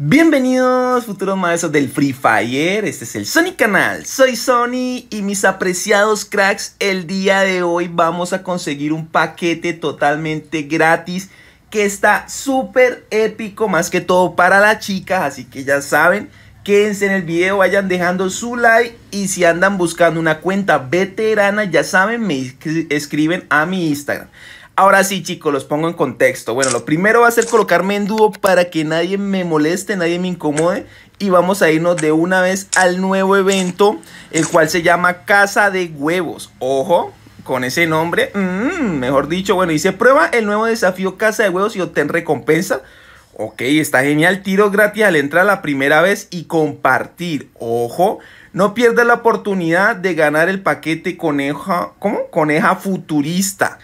Bienvenidos, futuros maestros del Free Fire. Este es el Sony Canal. Soy Sony y mis apreciados cracks. El día de hoy vamos a conseguir un paquete totalmente gratis que está súper épico, más que todo para las chicas. Así que ya saben, quédense en el video, vayan dejando su like. Y si andan buscando una cuenta veterana, ya saben, me escriben a mi Instagram. Ahora sí, chicos, los pongo en contexto. Bueno, lo primero va a ser colocarme en dúo para que nadie me moleste, nadie me incomode. Y vamos a irnos de una vez al nuevo evento, el cual se llama Casa de Huevos. Ojo, con ese nombre, mm, mejor dicho, bueno, dice prueba el nuevo desafío Casa de Huevos y obtén recompensa. Ok, está genial, tiro gratis al entrar la primera vez y compartir. Ojo, no pierdas la oportunidad de ganar el paquete coneja, ¿cómo? Coneja futurista.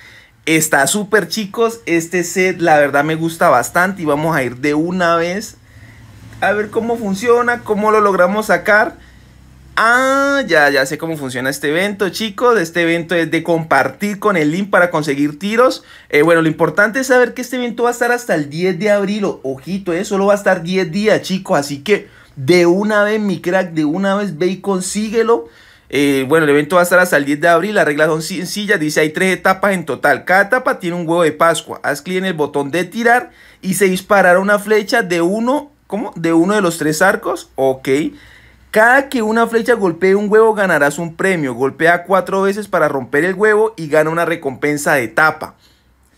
Está súper chicos, este set la verdad me gusta bastante y vamos a ir de una vez a ver cómo funciona, cómo lo logramos sacar. Ah, ya, ya sé cómo funciona este evento, chicos. Este evento es de compartir con el link para conseguir tiros. Eh, bueno, lo importante es saber que este evento va a estar hasta el 10 de abril. Ojito, eh, solo va a estar 10 días, chicos. Así que de una vez, mi crack, de una vez ve y consíguelo. Eh, bueno, el evento va a estar hasta el 10 de abril. Las reglas son sencillas. Dice hay tres etapas en total. Cada etapa tiene un huevo de Pascua. Haz clic en el botón de tirar y se disparará una flecha de uno, ¿cómo? De uno de los tres arcos. Ok. Cada que una flecha golpee un huevo ganarás un premio. Golpea cuatro veces para romper el huevo y gana una recompensa de etapa.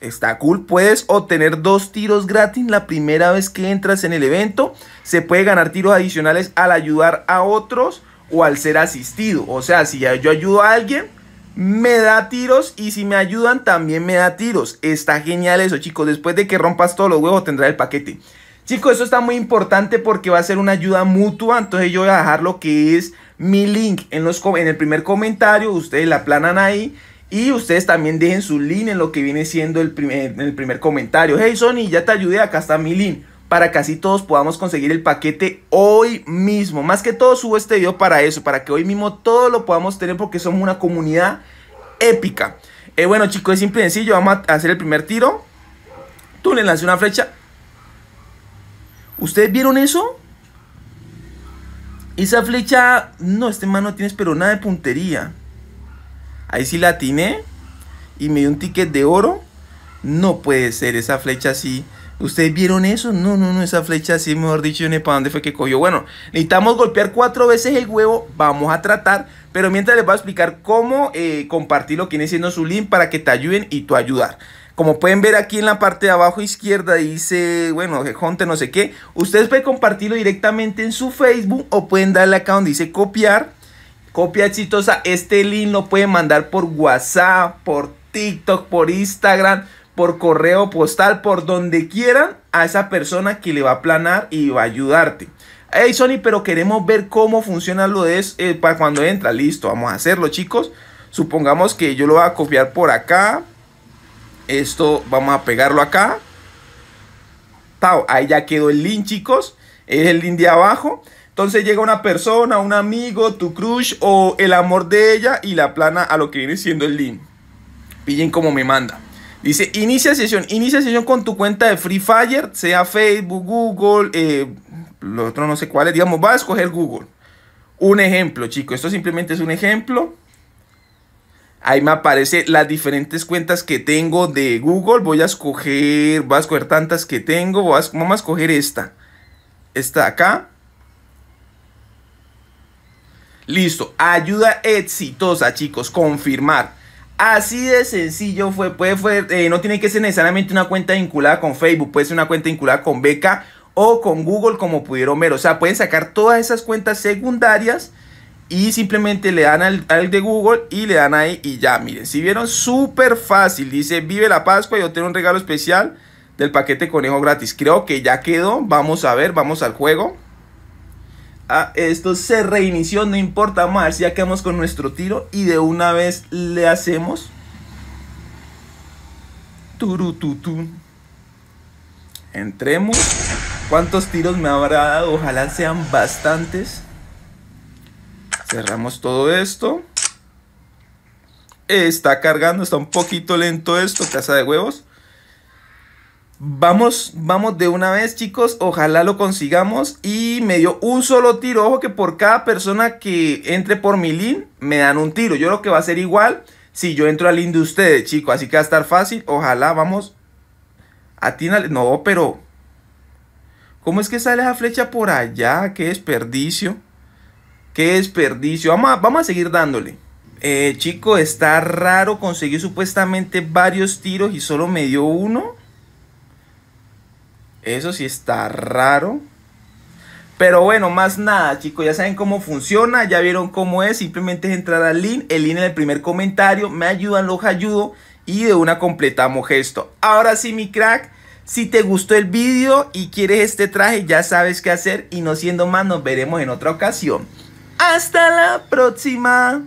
Está cool. Puedes obtener dos tiros gratis la primera vez que entras en el evento. Se puede ganar tiros adicionales al ayudar a otros o al ser asistido. O sea, si yo ayudo a alguien, me da tiros y si me ayudan también me da tiros. Está genial eso, chicos. Después de que rompas todos los huevos tendrá el paquete. Chicos, eso está muy importante porque va a ser una ayuda mutua. Entonces yo voy a dejar lo que es mi link en, los, en el primer comentario. Ustedes la planan ahí. Y ustedes también dejen su link en lo que viene siendo el, primer, el primer comentario. Hey Sony, ya te ayudé, acá está mi link para que así todos podamos conseguir el paquete hoy mismo. Más que todo subo este video para eso, para que hoy mismo todo lo podamos tener porque somos una comunidad épica. Eh, bueno chicos, es simple y sencillo, vamos a hacer el primer tiro. Tú le lanzas una flecha. ¿Ustedes vieron eso? Esa flecha... No, este mano no tienes pero nada de puntería. Ahí sí la atiné. Y me dio un ticket de oro. No puede ser, esa flecha así... ¿Ustedes vieron eso? No, no, no, esa flecha así, mejor dicho, para dónde fue que cogió. Bueno, necesitamos golpear cuatro veces el huevo, vamos a tratar, pero mientras les voy a explicar cómo compartirlo, eh, compartir lo que siendo su link para que te ayuden y tú ayudar. Como pueden ver aquí en la parte de abajo izquierda dice, bueno, jonte, eh, no sé qué. Ustedes pueden compartirlo directamente en su Facebook o pueden darle acá donde dice copiar. Copia exitosa. Este link lo pueden mandar por WhatsApp, por TikTok, por Instagram, por correo postal, por donde quieran, a esa persona que le va a planar y va a ayudarte. Hey Sony, pero queremos ver cómo funciona lo de eh, para cuando entra. Listo, vamos a hacerlo, chicos. Supongamos que yo lo voy a copiar por acá. Esto vamos a pegarlo acá. Tau, ahí ya quedó el link, chicos. Es el link de abajo. Entonces llega una persona, un amigo, tu crush o el amor de ella y la plana a lo que viene siendo el link. Pillen como me manda. Dice, inicia sesión, inicia sesión con tu cuenta de Free Fire, sea Facebook, Google, eh, lo otro no sé cuál es, digamos, va a escoger Google. Un ejemplo, chicos, esto simplemente es un ejemplo. Ahí me aparecen las diferentes cuentas que tengo de Google. Voy a escoger, voy a escoger tantas que tengo. vamos a escoger esta. Esta acá. Listo, ayuda exitosa, chicos, confirmar. Así de sencillo fue, pues, eh, no tiene que ser necesariamente una cuenta vinculada con Facebook, puede ser una cuenta vinculada con Beca o con Google como pudieron ver. O sea, pueden sacar todas esas cuentas secundarias y simplemente le dan al, de Google y le dan ahí y ya, miren, si vieron, súper fácil. Dice, vive la Pascua y tengo un regalo especial del paquete conejo gratis. Creo que ya quedó, vamos a ver, vamos al juego. Ah, esto se reinició, no importa más, ya quedamos con nuestro tiro y de una vez le hacemos turututú. Entremos. ¿Cuántos tiros me habrá dado? Ojalá sean bastantes. Cerramos todo esto. Está cargando, está un poquito lento esto, casa de huevos. Vamos, vamos de una vez, chicos. Ojalá lo consigamos. Y me dio un solo tiro. Ojo que por cada persona que entre por mi link, me dan un tiro. Yo creo que va a ser igual si yo entro al link de ustedes, chicos. Así que va a estar fácil. Ojalá, vamos. Atínale. No, pero. ¿Cómo es que sale esa flecha por allá? Qué desperdicio. Qué desperdicio. Vamos a, vamos a seguir dándole. Eh, chico, está raro. Conseguí supuestamente varios tiros y solo me dio uno. Eso sí está raro. Pero bueno, más nada, chicos, ya saben cómo funciona, ya vieron cómo es, simplemente es entrar al link, el link en el primer comentario, me ayudan, los ayudo y de una completamos esto. Ahora sí, mi crack, si te gustó el vídeo y quieres este traje, ya sabes qué hacer y no siendo más, nos veremos en otra ocasión. Hasta la próxima.